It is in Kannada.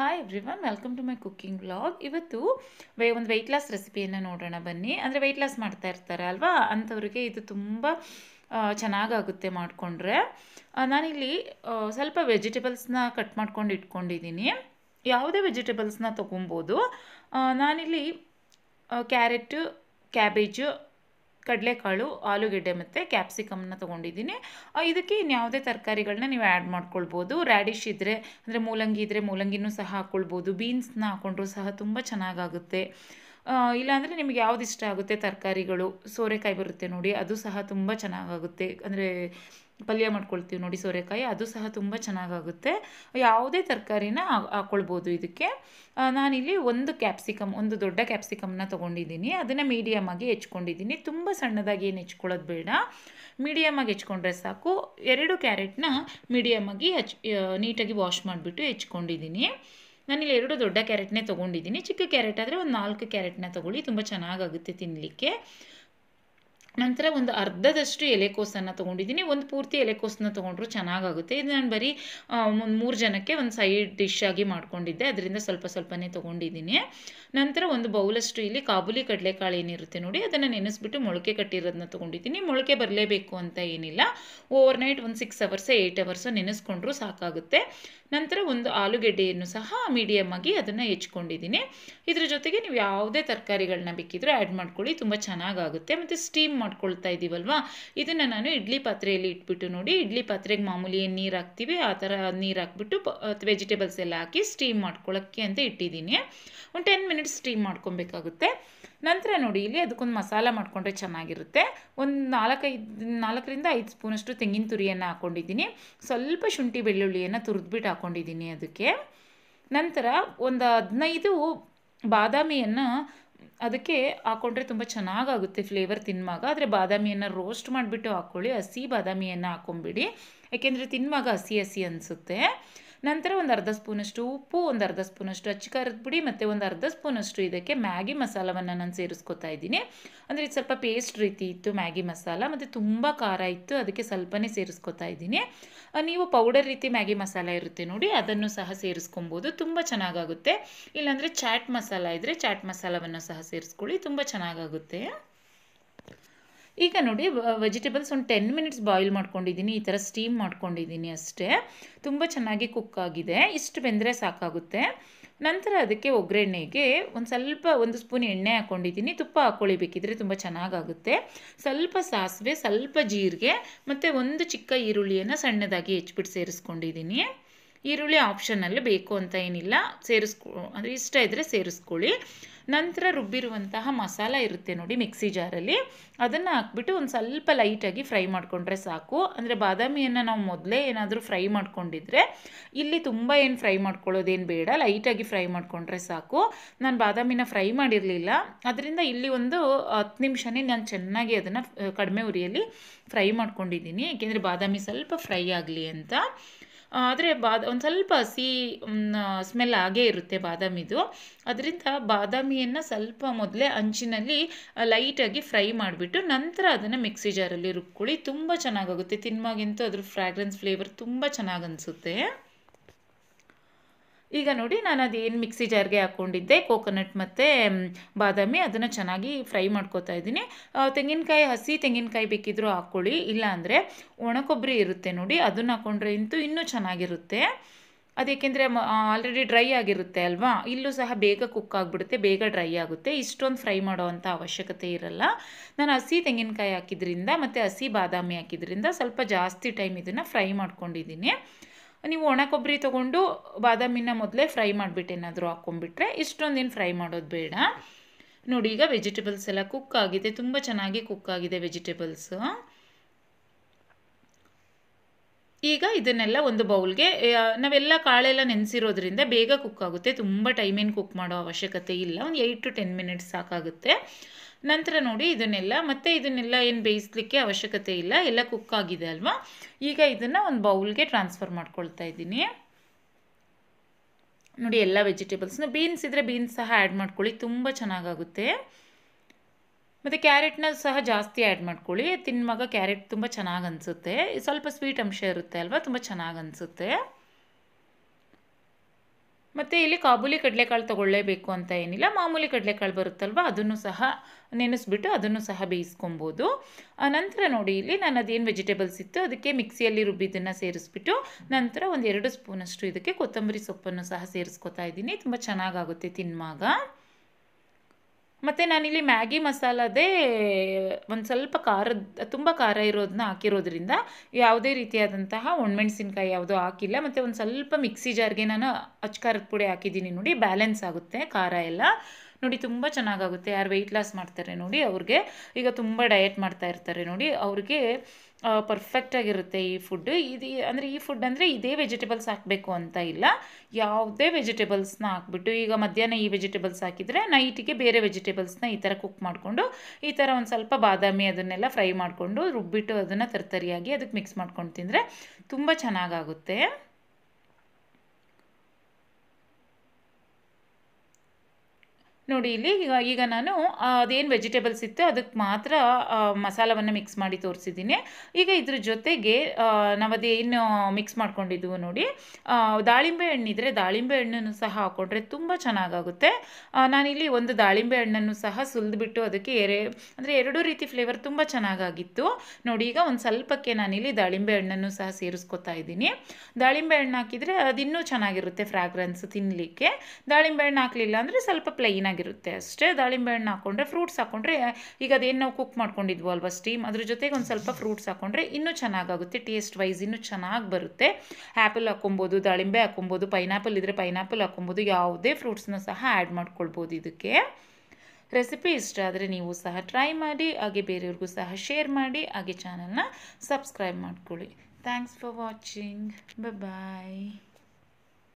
hi everyone welcome to my cooking blog ಇವತ್ತು ವೇ ಒಂದು ವೆಯ್ಟ್ ಲಾಸ್ ರೆಸಿಪಿಯನ್ನು ನೋಡೋಣ ಬನ್ನಿ ಅಂದರೆ ವೆಯ್ಟ್ ಲಾಸ್ ಮಾಡ್ತಾ ಇರ್ತಾರೆ ಅಲ್ವಾ ಅಂಥವ್ರಿಗೆ ಇದು ತುಂಬ ಚೆನ್ನಾಗಾಗುತ್ತೆ ಮಾಡಿಕೊಂಡ್ರೆ ನಾನಿಲ್ಲಿ ಸ್ವಲ್ಪ ವೆಜಿಟೇಬಲ್ಸ್ನ ಕಟ್ ಮಾಡ್ಕೊಂಡು ಇಟ್ಕೊಂಡಿದ್ದೀನಿ ಯಾವುದೇ ವೆಜಿಟೇಬಲ್ಸ್ನ ತೊಗೊಬೋದು ನಾನಿಲ್ಲಿ ಕ್ಯಾರೆಟು ಕ್ಯಾಬೇಜು ಕಡಲೆಕಾಳು ಆಲೂಗೆಡ್ಡೆ ಮತ್ತು ಕ್ಯಾಪ್ಸಿಕಮ್ನ ತೊಗೊಂಡಿದ್ದೀನಿ ಇದಕ್ಕೆ ಇನ್ಯಾವುದೇ ತರಕಾರಿಗಳನ್ನ ನೀವು ಆ್ಯಡ್ ಮಾಡ್ಕೊಳ್ಬೋದು ರ್ಯಾಡಿಶ್ ಇದ್ದರೆ ಅಂದರೆ ಮೂಲಂಗಿ ಇದ್ದರೆ ಮೂಲಂಗಿನೂ ಸಹ ಹಾಕ್ಕೊಳ್ಬೋದು ಬೀನ್ಸ್ನ ಹಾಕ್ಕೊಂಡ್ರೂ ಸಹ ತುಂಬ ಚೆನ್ನಾಗಾಗುತ್ತೆ ಇಲ್ಲಾಂದರೆ ನಿಮಗೆ ಯಾವ್ದು ಇಷ್ಟ ಆಗುತ್ತೆ ತರಕಾರಿಗಳು ಸೋರೆಕಾಯಿ ಬರುತ್ತೆ ನೋಡಿ ಅದು ಸಹ ತುಂಬ ಚೆನ್ನಾಗಾಗುತ್ತೆ ಅಂದರೆ ಪಲ್ಯ ಮಾಡ್ಕೊಳ್ತೀವಿ ನೋಡಿ ಸೋರೆಕಾಯಿ ಅದು ಸಹ ತುಂಬ ಚೆನ್ನಾಗಾಗುತ್ತೆ ಯಾವುದೇ ತರಕಾರಿನ ಹಾಕ್ಕೊಳ್ಬೋದು ಇದಕ್ಕೆ ನಾನಿಲ್ಲಿ ಒಂದು ಕ್ಯಾಪ್ಸಿಕಮ್ ಒಂದು ದೊಡ್ಡ ಕ್ಯಾಪ್ಸಿಕಮ್ನ ತೊಗೊಂಡಿದ್ದೀನಿ ಅದನ್ನು ಆಗಿ ಹೆಚ್ಕೊಂಡಿದ್ದೀನಿ ತುಂಬ ಸಣ್ಣದಾಗಿ ಏನು ಹೆಚ್ಕೊಳ್ಳೋದು ಬೇಡ ಆಗಿ ಹೆಚ್ಕೊಂಡ್ರೆ ಸಾಕು ಎರಡು ಕ್ಯಾರೆಟ್ನ ಮೀಡಿಯಮ್ಮಾಗಿ ಹಚ್ ನೀಟಾಗಿ ವಾಶ್ ಮಾಡಿಬಿಟ್ಟು ಹೆಚ್ಕೊಂಡಿದ್ದೀನಿ ನಾನಿಲ್ಲಿ ಎರಡು ದೊಡ್ಡ ಕ್ಯಾರೆಟ್ನೇ ತೊಗೊಂಡಿದ್ದೀನಿ ಚಿಕ್ಕ ಕ್ಯಾರೆಟ್ ಆದರೆ ಒಂದು ನಾಲ್ಕು ಕ್ಯಾರೆಟ್ನ ತೊಗೊಳ್ಳಿ ತುಂಬ ಚೆನ್ನಾಗಾಗುತ್ತೆ ತಿನ್ನಲಿಕ್ಕೆ ನಂತರ ಒಂದು ಅರ್ಧದಷ್ಟು ಎಲೆಕೋಸನ್ನು ತೊಗೊಂಡಿದ್ದೀನಿ ಒಂದು ಪೂರ್ತಿ ಎಲೆಕೋಸನ್ನ ತೊಗೊಂಡ್ರು ಚೆನ್ನಾಗುತ್ತೆ ಇದು ನಾನು ಬರೀ ಒಂದು ಮೂರು ಜನಕ್ಕೆ ಒಂದು ಸೈಡ್ ಡಿಶ್ ಆಗಿ ಮಾಡ್ಕೊಂಡಿದ್ದೆ ಅದರಿಂದ ಸ್ವಲ್ಪ ಸ್ವಲ್ಪನೇ ತೊಗೊಂಡಿದ್ದೀನಿ ನಂತರ ಒಂದು ಬೌಲಷ್ಟು ಇಲ್ಲಿ ಕಾಬೂಲಿ ಕಡಲೆಕಾಳು ಏನಿರುತ್ತೆ ನೋಡಿ ಅದನ್ನು ನೆನೆಸ್ಬಿಟ್ಟು ಮೊಳಕೆ ಕಟ್ಟಿರೋದನ್ನ ತೊಗೊಂಡಿದ್ದೀನಿ ಮೊಳಕೆ ಬರಲೇಬೇಕು ಅಂತ ಏನಿಲ್ಲ ಓವರ್ ನೈಟ್ ಒಂದು ಸಿಕ್ಸ್ ಅವರ್ಸ್ ಏಯ್ಟ್ ಅವರ್ಸ್ ನೆನೆಸ್ಕೊಂಡ್ರು ಸಾಕಾಗುತ್ತೆ ನಂತರ ಒಂದು ಆಲೂಗೆಡ್ಡೆಯನ್ನು ಸಹ ಮೀಡಿಯಮ್ ಆಗಿ ಅದನ್ನು ಹೆಚ್ಕೊಂಡಿದ್ದೀನಿ ಇದ್ರ ಜೊತೆಗೆ ನೀವು ಯಾವುದೇ ತರಕಾರಿಗಳನ್ನ ಬೇಕಿದ್ರೂ ಆ್ಯಡ್ ಮಾಡ್ಕೊಳ್ಳಿ ತುಂಬ ಚೆನ್ನಾಗಾಗುತ್ತೆ ಮತ್ತು ಸ್ಟೀಮ್ ಮಾಡ್ಕೊಳ್ತಾ ಇದ್ದೀವಲ್ವಾ ಇದನ್ನು ನಾನು ಇಡ್ಲಿ ಪಾತ್ರೆಯಲ್ಲಿ ಇಟ್ಬಿಟ್ಟು ನೋಡಿ ಇಡ್ಲಿ ಪಾತ್ರೆಗೆ ಮಾಮೂಲಿ ಏನು ನೀರು ಹಾಕ್ತೀವಿ ಆ ಥರ ನೀರು ಹಾಕ್ಬಿಟ್ಟು ವೆಜಿಟೇಬಲ್ಸ್ ಎಲ್ಲ ಹಾಕಿ ಸ್ಟೀಮ್ ಮಾಡ್ಕೊಳ್ಳೋಕ್ಕೆ ಅಂತ ಇಟ್ಟಿದ್ದೀನಿ ಒಂದು ಟೆನ್ ಮಿನಿಟ್ಸ್ ಸ್ಟೀಮ್ ಮಾಡ್ಕೊಬೇಕಾಗುತ್ತೆ ನಂತರ ನೋಡಿ ಇಲ್ಲಿ ಅದಕ್ಕೊಂದು ಮಸಾಲ ಮಾಡಿಕೊಂಡ್ರೆ ಚೆನ್ನಾಗಿರುತ್ತೆ ಒಂದು ನಾಲ್ಕೈದು ನಾಲ್ಕರಿಂದ ಐದು ಸ್ಪೂನಷ್ಟು ತೆಂಗಿನ ತುರಿಯನ್ನು ಹಾಕ್ಕೊಂಡಿದ್ದೀನಿ ಸ್ವಲ್ಪ ಶುಂಠಿ ಬೆಳ್ಳುಳ್ಳಿಯನ್ನು ತುರಿದ್ಬಿಟ್ಟು ಹಾಕ್ಕೊಂಡಿದ್ದೀನಿ ಅದಕ್ಕೆ ನಂತರ ಒಂದು ಹದಿನೈದು ಬಾದಾಮಿಯನ್ನು ಅದಕ್ಕೆ ಹಾಕ್ಕೊಂಡ್ರೆ ತುಂಬ ಚೆನ್ನಾಗಾಗುತ್ತೆ ಫ್ಲೇವರ್ ತಿನ್ನುವಾಗ ಆದರೆ ಬಾದಾಮಿಯನ್ನು ರೋಸ್ಟ್ ಮಾಡಿಬಿಟ್ಟು ಹಾಕ್ಕೊಳ್ಳಿ ಹಸಿ ಬಾದಾಮಿಯನ್ನು ಹಾಕೊಂಬಿಡಿ ಯಾಕೆಂದರೆ ತಿನ್ನುವಾಗ ಹಸಿ ಹಸಿ ಅನಿಸುತ್ತೆ ನಂತರ ಒಂದು ಅರ್ಧ ಸ್ಪೂನಷ್ಟು ಉಪ್ಪು ಒಂದು ಅರ್ಧ ಸ್ಪೂನಷ್ಟು ಅಚ್ಚಿ ಖಾರದ ಪುಡಿ ಮತ್ತು ಒಂದು ಅರ್ಧ ಸ್ಪೂನಷ್ಟು ಇದಕ್ಕೆ ಮ್ಯಾಗಿ ಮಸಾಲವನ್ನು ನಾನು ಸೇರಿಸ್ಕೊತಾ ಇದ್ದೀನಿ ಅಂದರೆ ಇದು ಸ್ವಲ್ಪ ಪೇಸ್ಟ್ ರೀತಿ ಇತ್ತು ಮ್ಯಾಗಿ ಮಸಾಲ ಮತ್ತು ತುಂಬ ಖಾರ ಇತ್ತು ಅದಕ್ಕೆ ಸ್ವಲ್ಪನೇ ಸೇರಿಸ್ಕೊತಾ ಇದ್ದೀನಿ ನೀವು ಪೌಡರ್ ರೀತಿ ಮ್ಯಾಗಿ ಮಸಾಲ ಇರುತ್ತೆ ನೋಡಿ ಅದನ್ನು ಸಹ ಸೇರಿಸ್ಕೊಬೋದು ತುಂಬ ಚೆನ್ನಾಗಾಗುತ್ತೆ ಇಲ್ಲಾಂದರೆ ಚಾಟ್ ಮಸಾಲ ಇದ್ದರೆ ಚಾಟ್ ಮಸಾಲವನ್ನು ಸಹ ಸೇರಿಸ್ಕೊಳ್ಳಿ ತುಂಬ ಚೆನ್ನಾಗಾಗುತ್ತೆ ಈಗ ನೋಡಿ ವೆಜಿಟೇಬಲ್ಸ್ ಒಂದು ಟೆನ್ ಮಿನಿಟ್ಸ್ ಬಾಯ್ಲ್ ಮಾಡ್ಕೊಂಡಿದ್ದೀನಿ ಈ ಥರ ಸ್ಟೀಮ್ ಮಾಡ್ಕೊಂಡಿದ್ದೀನಿ ಅಷ್ಟೇ ತುಂಬ ಚೆನ್ನಾಗಿ ಕುಕ್ ಆಗಿದೆ ಇಷ್ಟು ಬೆಂದರೆ ಸಾಕಾಗುತ್ತೆ ನಂತರ ಅದಕ್ಕೆ ಒಗ್ಗರಣೆಗೆ ಒಂದು ಸ್ವಲ್ಪ ಒಂದು ಸ್ಪೂನ್ ಎಣ್ಣೆ ಹಾಕ್ಕೊಂಡಿದ್ದೀನಿ ತುಪ್ಪ ಹಾಕ್ಕೊಳ್ಳಿ ತುಂಬ ಚೆನ್ನಾಗಾಗುತ್ತೆ ಸ್ವಲ್ಪ ಸಾಸಿವೆ ಸ್ವಲ್ಪ ಜೀರಿಗೆ ಮತ್ತು ಒಂದು ಚಿಕ್ಕ ಈರುಳ್ಳಿಯನ್ನು ಸಣ್ಣದಾಗಿ ಹೆಚ್ಚಿಬಿಟ್ಟು ಸೇರಿಸ್ಕೊಂಡಿದ್ದೀನಿ ಈರುಳ್ಳಿ ಆಪ್ಷನಲ್ಲಿ ಬೇಕು ಅಂತ ಏನಿಲ್ಲ ಸೇರಿಸ್ಕೊ ಅಂದರೆ ಇಷ್ಟ ಇದ್ದರೆ ಸೇರಿಸ್ಕೊಳ್ಳಿ ನಂತರ ರುಬ್ಬಿರುವಂತಹ ಮಸಾಲ ಇರುತ್ತೆ ನೋಡಿ ಮಿಕ್ಸಿ ಜಾರಲ್ಲಿ ಅದನ್ನು ಹಾಕ್ಬಿಟ್ಟು ಒಂದು ಸ್ವಲ್ಪ ಲೈಟಾಗಿ ಫ್ರೈ ಮಾಡಿಕೊಂಡ್ರೆ ಸಾಕು ಅಂದರೆ ಬಾದಾಮಿಯನ್ನು ನಾವು ಮೊದಲೇ ಏನಾದರೂ ಫ್ರೈ ಮಾಡ್ಕೊಂಡಿದ್ರೆ ಇಲ್ಲಿ ತುಂಬ ಏನು ಫ್ರೈ ಮಾಡ್ಕೊಳ್ಳೋದೇನು ಬೇಡ ಲೈಟಾಗಿ ಫ್ರೈ ಮಾಡಿಕೊಂಡ್ರೆ ಸಾಕು ನಾನು ಬಾದಾಮಿನ ಫ್ರೈ ಮಾಡಿರಲಿಲ್ಲ ಅದರಿಂದ ಇಲ್ಲಿ ಒಂದು ಹತ್ತು ನಿಮಿಷನೇ ನಾನು ಚೆನ್ನಾಗಿ ಅದನ್ನು ಕಡಿಮೆ ಉರಿಯಲ್ಲಿ ಫ್ರೈ ಮಾಡ್ಕೊಂಡಿದ್ದೀನಿ ಏಕೆಂದರೆ ಬಾದಾಮಿ ಸ್ವಲ್ಪ ಫ್ರೈ ಆಗಲಿ ಅಂತ ಆದರೆ ಬಾದ ಒಂದು ಸ್ವಲ್ಪ ಹಸಿ ಸ್ಮೆಲ್ ಆಗೇ ಇರುತ್ತೆ ಬಾದಾಮಿದು ಅದರಿಂದ ಬಾದಾಮಿಯನ್ನು ಸ್ವಲ್ಪ ಮೊದಲೇ ಅಂಚಿನಲ್ಲಿ ಲೈಟಾಗಿ ಫ್ರೈ ಮಾಡಿಬಿಟ್ಟು ನಂತರ ಅದನ್ನು ಮಿಕ್ಸಿ ಜಾರಲ್ಲಿ ರುಬ್ಕೊಳ್ಳಿ ತುಂಬ ಚೆನ್ನಾಗಾಗುತ್ತೆ ತಿನ್ಮಾಗಂತೂ ಅದ್ರ ಫ್ರ್ಯಾಗ್ರೆನ್ಸ್ ಫ್ಲೇವರ್ ತುಂಬ ಚೆನ್ನಾಗಿ ಅನಿಸುತ್ತೆ ಈಗ ನೋಡಿ ನಾನು ಅದೇನು ಮಿಕ್ಸಿ ಜಾರ್ಗೆ ಹಾಕ್ಕೊಂಡಿದ್ದೆ ಕೋಕೋನಟ್ ಮತ್ತು ಬಾದಾಮಿ ಅದನ್ನು ಚೆನ್ನಾಗಿ ಫ್ರೈ ಮಾಡ್ಕೋತಾ ಇದ್ದೀನಿ ತೆಂಗಿನಕಾಯಿ ಹಸಿ ತೆಂಗಿನಕಾಯಿ ಬೇಕಿದ್ದರೂ ಹಾಕ್ಕೊಳ್ಳಿ ಇಲ್ಲಾಂದರೆ ಒಣಕೊಬ್ಬರಿ ಇರುತ್ತೆ ನೋಡಿ ಅದನ್ನು ಹಾಕ್ಕೊಂಡ್ರೆ ಇಂತೂ ಇನ್ನೂ ಚೆನ್ನಾಗಿರುತ್ತೆ ಅದಕ್ಕೆಂದರೆ ಆಲ್ರೆಡಿ ಡ್ರೈ ಆಗಿರುತ್ತೆ ಅಲ್ವಾ ಇಲ್ಲೂ ಸಹ ಬೇಗ ಕುಕ್ ಆಗಿಬಿಡುತ್ತೆ ಬೇಗ ಡ್ರೈ ಆಗುತ್ತೆ ಇಷ್ಟೊಂದು ಫ್ರೈ ಮಾಡೋವಂಥ ಅವಶ್ಯಕತೆ ಇರಲ್ಲ ನಾನು ಹಸಿ ತೆಂಗಿನಕಾಯಿ ಹಾಕಿದ್ರಿಂದ ಮತ್ತು ಹಸಿ ಬಾದಾಮಿ ಹಾಕಿದ್ರಿಂದ ಸ್ವಲ್ಪ ಜಾಸ್ತಿ ಟೈಮ್ ಇದನ್ನು ಫ್ರೈ ಮಾಡ್ಕೊಂಡಿದ್ದೀನಿ ನೀವು ಒಣ ಕೊಬ್ಬರಿ ತೊಗೊಂಡು ಬಾದಾಮಿನ ಮೊದಲೇ ಫ್ರೈ ಮಾಡಿಬಿಟ್ಟು ಏನಾದರೂ ಹಾಕ್ಕೊಂಬಿಟ್ರೆ ಇಷ್ಟೊಂದೇನು ಫ್ರೈ ಮಾಡೋದು ಬೇಡ ನೋಡಿ ಈಗ ವೆಜಿಟೇಬಲ್ಸ್ ಎಲ್ಲ ಕುಕ್ ಆಗಿದೆ ತುಂಬ ಚೆನ್ನಾಗಿ ಕುಕ್ ಆಗಿದೆ ವೆಜಿಟೇಬಲ್ಸ್ ಈಗ ಇದನ್ನೆಲ್ಲ ಒಂದು ಬೌಲ್ಗೆ ನಾವೆಲ್ಲ ಕಾಳೆಲ್ಲ ನೆನೆಸಿರೋದ್ರಿಂದ ಬೇಗ ಕುಕ್ ಆಗುತ್ತೆ ತುಂಬ ಟೈಮೇನು ಕುಕ್ ಮಾಡೋ ಅವಶ್ಯಕತೆ ಇಲ್ಲ ಒಂದು ಏಯ್ಟ್ ಟು ಟೆನ್ ಮಿನಿಟ್ಸ್ ಸಾಕಾಗುತ್ತೆ ನಂತರ ನೋಡಿ ಇದನ್ನೆಲ್ಲ ಮತ್ತೆ ಇದನ್ನೆಲ್ಲ ಏನು ಬೇಯಿಸ್ಲಿಕ್ಕೆ ಅವಶ್ಯಕತೆ ಇಲ್ಲ ಎಲ್ಲ ಕುಕ್ ಆಗಿದೆ ಅಲ್ವಾ ಈಗ ಇದನ್ನು ಒಂದು ಬೌಲ್ಗೆ ಟ್ರಾನ್ಸ್ಫರ್ ಮಾಡ್ಕೊಳ್ತಾ ಇದ್ದೀನಿ ನೋಡಿ ಎಲ್ಲ ವೆಜಿಟೇಬಲ್ಸ್ನ ಬೀನ್ಸ್ ಇದ್ದರೆ ಬೀನ್ಸ್ ಸಹ ಆ್ಯಡ್ ಮಾಡ್ಕೊಳ್ಳಿ ತುಂಬ ಚೆನ್ನಾಗಾಗುತ್ತೆ ಮತ್ತು ಕ್ಯಾರೆಟ್ನ ಸಹ ಜಾಸ್ತಿ ಆ್ಯಡ್ ಮಾಡ್ಕೊಳ್ಳಿ ತಿನ್ನುವಾಗ ಕ್ಯಾರೆಟ್ ತುಂಬ ಚೆನ್ನಾಗಿ ಅನಿಸುತ್ತೆ ಸ್ವಲ್ಪ ಸ್ವೀಟ್ ಅಂಶ ಇರುತ್ತೆ ಅಲ್ವಾ ತುಂಬ ಚೆನ್ನಾಗಿ ಅನಿಸುತ್ತೆ ಮತ್ತು ಇಲ್ಲಿ ಕಾಬೂಲಿ ಕಡಲೆಕಾಳು ತಗೊಳ್ಳೇಬೇಕು ಅಂತ ಏನಿಲ್ಲ ಮಾಮೂಲಿ ಕಡಲೆಕಾಳು ಬರುತ್ತಲ್ವ ಅದನ್ನು ಸಹ ನೆನೆಸ್ಬಿಟ್ಟು ಅದನ್ನು ಸಹ ಬೇಯಿಸ್ಕೊಬೋದು ನಂತರ ನೋಡಿ ಇಲ್ಲಿ ನಾನು ಅದೇನು ವೆಜಿಟೇಬಲ್ಸ್ ಇತ್ತು ಅದಕ್ಕೆ ಮಿಕ್ಸಿಯಲ್ಲಿ ರುಬ್ಬಿದ್ದನ್ನು ಸೇರಿಸ್ಬಿಟ್ಟು ನಂತರ ಒಂದು ಎರಡು ಸ್ಪೂನಷ್ಟು ಇದಕ್ಕೆ ಕೊತ್ತಂಬರಿ ಸೊಪ್ಪನ್ನು ಸಹ ಸೇರಿಸ್ಕೊತಾ ಇದ್ದೀನಿ ತುಂಬ ಚೆನ್ನಾಗಾಗುತ್ತೆ ತಿನ್ನುವಾಗ ಮತ್ತು ನಾನಿಲ್ಲಿ ಮ್ಯಾಗಿ ಮಸಾಲದೇ ಒಂದು ಸ್ವಲ್ಪ ಖಾರದ ತುಂಬ ಖಾರ ಇರೋದನ್ನ ಹಾಕಿರೋದ್ರಿಂದ ಯಾವುದೇ ರೀತಿಯಾದಂತಹ ಒಣಮೆಣ್ಸಿನ್ಕಾಯಿ ಯಾವುದೂ ಹಾಕಿಲ್ಲ ಮತ್ತು ಒಂದು ಸ್ವಲ್ಪ ಮಿಕ್ಸಿ ಜಾರ್ಗೆ ನಾನು ಖಾರದ ಪುಡಿ ಹಾಕಿದ್ದೀನಿ ನೋಡಿ ಬ್ಯಾಲೆನ್ಸ್ ಆಗುತ್ತೆ ಖಾರ ಎಲ್ಲ ನೋಡಿ ತುಂಬ ಚೆನ್ನಾಗಾಗುತ್ತೆ ಯಾರು ವೆಯ್ಟ್ ಲಾಸ್ ಮಾಡ್ತಾರೆ ನೋಡಿ ಅವ್ರಿಗೆ ಈಗ ತುಂಬ ಡಯಟ್ ಮಾಡ್ತಾ ಇರ್ತಾರೆ ನೋಡಿ ಅವ್ರಿಗೆ ಪರ್ಫೆಕ್ಟಾಗಿರುತ್ತೆ ಈ ಫುಡ್ಡು ಇದು ಅಂದರೆ ಈ ಫುಡ್ ಅಂದರೆ ಇದೇ ವೆಜಿಟೇಬಲ್ಸ್ ಹಾಕಬೇಕು ಅಂತ ಇಲ್ಲ ಯಾವುದೇ ವೆಜಿಟೇಬಲ್ಸ್ನ ಹಾಕ್ಬಿಟ್ಟು ಈಗ ಮಧ್ಯಾಹ್ನ ಈ ವೆಜಿಟೇಬಲ್ಸ್ ಹಾಕಿದರೆ ನೈಟಿಗೆ ಬೇರೆ ವೆಜಿಟೇಬಲ್ಸ್ನ ಈ ಥರ ಕುಕ್ ಮಾಡಿಕೊಂಡು ಈ ಥರ ಒಂದು ಸ್ವಲ್ಪ ಬಾದಾಮಿ ಅದನ್ನೆಲ್ಲ ಫ್ರೈ ಮಾಡಿಕೊಂಡು ರುಬ್ಬಿಟ್ಟು ಅದನ್ನು ತರ್ತರಿಯಾಗಿ ಅದಕ್ಕೆ ಮಿಕ್ಸ್ ಮಾಡ್ಕೊಂಡು ತಿಂದರೆ ತುಂಬ ಚೆನ್ನಾಗಾಗುತ್ತೆ ನೋಡಿ ಇಲ್ಲಿ ಈಗ ಈಗ ನಾನು ಅದೇನು ವೆಜಿಟೇಬಲ್ಸ್ ಇತ್ತು ಅದಕ್ಕೆ ಮಾತ್ರ ಮಸಾಲವನ್ನು ಮಿಕ್ಸ್ ಮಾಡಿ ತೋರಿಸಿದ್ದೀನಿ ಈಗ ಇದ್ರ ಜೊತೆಗೆ ನಾವು ಅದೇನು ಮಿಕ್ಸ್ ಮಾಡ್ಕೊಂಡಿದ್ವು ನೋಡಿ ದಾಳಿಂಬೆ ಹಣ್ಣಿದ್ರೆ ದಾಳಿಂಬೆ ಹಣ್ಣನ್ನು ಸಹ ಹಾಕ್ಕೊಂಡ್ರೆ ತುಂಬ ಚೆನ್ನಾಗಾಗುತ್ತೆ ನಾನಿಲ್ಲಿ ಒಂದು ದಾಳಿಂಬೆ ಹಣ್ಣನ್ನು ಸಹ ಸುಲಿದ್ಬಿಟ್ಟು ಅದಕ್ಕೆ ಎರೆ ಅಂದರೆ ಎರಡೂ ರೀತಿ ಫ್ಲೇವರ್ ತುಂಬ ಚೆನ್ನಾಗಾಗಿತ್ತು ನೋಡಿ ಈಗ ಒಂದು ಸ್ವಲ್ಪಕ್ಕೆ ನಾನಿಲ್ಲಿ ದಾಳಿಂಬೆ ಹಣ್ಣನ್ನು ಸಹ ಸೇರಿಸ್ಕೊತಾ ಇದ್ದೀನಿ ದಾಳಿಂಬೆ ಹಣ್ಣು ಹಾಕಿದರೆ ಅದಿನ್ನೂ ಚೆನ್ನಾಗಿರುತ್ತೆ ಫ್ರಾಗ್ರೆನ್ಸ್ ತಿನ್ನಲಿಕ್ಕೆ ದಾಳಿಂಬೆ ಹಣ್ಣು ಹಾಕಲಿಲ್ಲ ಅಂದರೆ ಸ್ವಲ್ಪ ಪ್ಲೈನ್ ಚೆನ್ನಾಗಿರುತ್ತೆ ಅಷ್ಟೇ ದಾಳಿಂಬೆ ಹಣ್ಣು ಹಾಕೊಂಡ್ರೆ ಫ್ರೂಟ್ಸ್ ಹಾಕೊಂಡ್ರೆ ಈಗ ಅದೇನು ನಾವು ಕುಕ್ ಮಾಡ್ಕೊಂಡಿದ್ವು ಅಲ್ವಾ ಸ್ಟೀಮ್ ಅದ್ರ ಜೊತೆಗೆ ಒಂದು ಸ್ವಲ್ಪ ಫ್ರೂಟ್ಸ್ ಹಾಕೊಂಡ್ರೆ ಇನ್ನೂ ಚೆನ್ನಾಗಾಗುತ್ತೆ ಟೇಸ್ಟ್ ವೈಸ್ ಇನ್ನೂ ಚೆನ್ನಾಗಿ ಬರುತ್ತೆ ಆ್ಯಪಲ್ ಹಾಕೊಬೋದು ದಾಳಿಂಬೆ ಹಾಕೊಬೋದು ಪೈನಾಪಲ್ ಇದ್ರೆ ಪೈನಾಪಲ್ ಹಾಕೊಬೋದು ಯಾವುದೇ ಫ್ರೂಟ್ಸ್ನ ಸಹ ಆ್ಯಡ್ ಮಾಡ್ಕೊಳ್ಬೋದು ಇದಕ್ಕೆ ರೆಸಿಪಿ ಇಷ್ಟ ಆದರೆ ನೀವು ಸಹ ಟ್ರೈ ಮಾಡಿ ಹಾಗೆ ಬೇರೆಯವ್ರಿಗೂ ಸಹ ಶೇರ್ ಮಾಡಿ ಹಾಗೆ ಚಾನಲ್ನ ಸಬ್ಸ್ಕ್ರೈಬ್ ಮಾಡ್ಕೊಳ್ಳಿ ಥ್ಯಾಂಕ್ಸ್ ಫಾರ್ ವಾಚಿಂಗ್ ಬಾಯ್